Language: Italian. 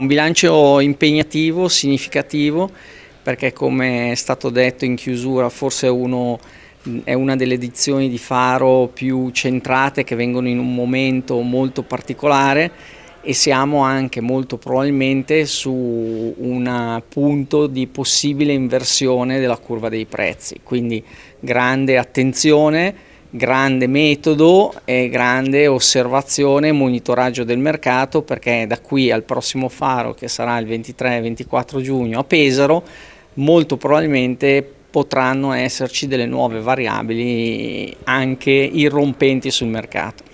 Un bilancio impegnativo, significativo, perché come è stato detto in chiusura forse è, uno, è una delle edizioni di Faro più centrate che vengono in un momento molto particolare e siamo anche molto probabilmente su un punto di possibile inversione della curva dei prezzi, quindi grande attenzione grande metodo e grande osservazione e monitoraggio del mercato perché da qui al prossimo faro che sarà il 23-24 giugno a Pesaro molto probabilmente potranno esserci delle nuove variabili anche irrompenti sul mercato.